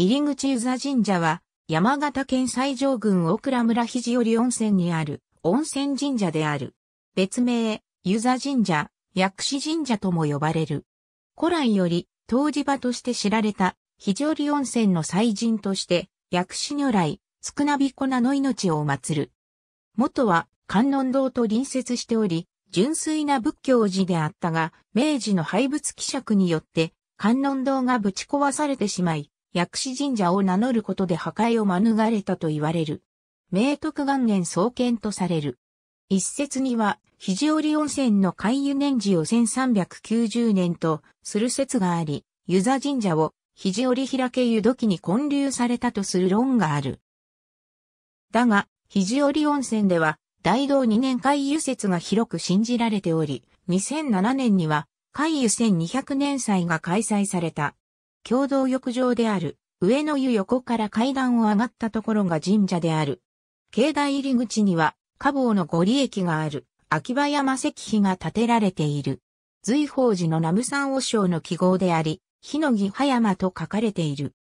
入口湯座神社は、山形県西条郡大倉村肘折温泉にある温泉神社である。別名、湯座神社、薬師神社とも呼ばれる。古来より、当時場として知られた、肘折温泉の祭神として、薬師如来、つくなびこなの命を祀る。元は、観音堂と隣接しており、純粋な仏教寺であったが、明治の廃仏希釈によって、観音堂がぶち壊されてしまい、薬師神社を名乗ることで破壊を免れたと言われる。明徳元年創建とされる。一説には、肘折温泉の開湯年次を1390年とする説があり、湯座神社を肘折開け湯時に建立されたとする論がある。だが、肘折温泉では、大道二年開湯説が広く信じられており、2007年には、開湯1200年祭が開催された。共同浴場である、上の湯横から階段を上がったところが神社である。境内入り口には、家坊のご利益がある、秋葉山石碑が建てられている。随宝寺の南無山和尚の記号であり、日の木葉山と書かれている。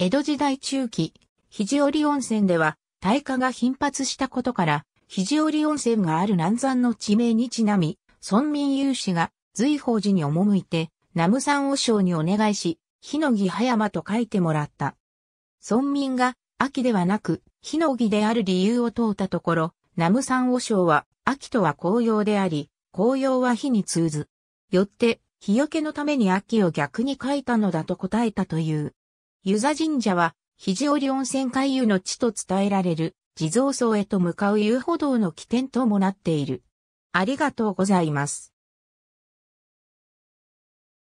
江戸時代中期、肘折温泉では、大火が頻発したことから、肘折温泉がある南山の地名にちなみ、村民有志が随宝寺に赴いて、南無山和尚にお願いし、ヒノギ葉山と書いてもらった。村民が秋ではなく、ヒノギである理由を問うたところ、ナムサンオ省は、秋とは紅葉であり、紅葉は火に通ず。よって、日よけのために秋を逆に書いたのだと答えたという。湯座神社は、肘折温泉回遊の地と伝えられる、地蔵層へと向かう遊歩道の起点ともなっている。ありがとうございます。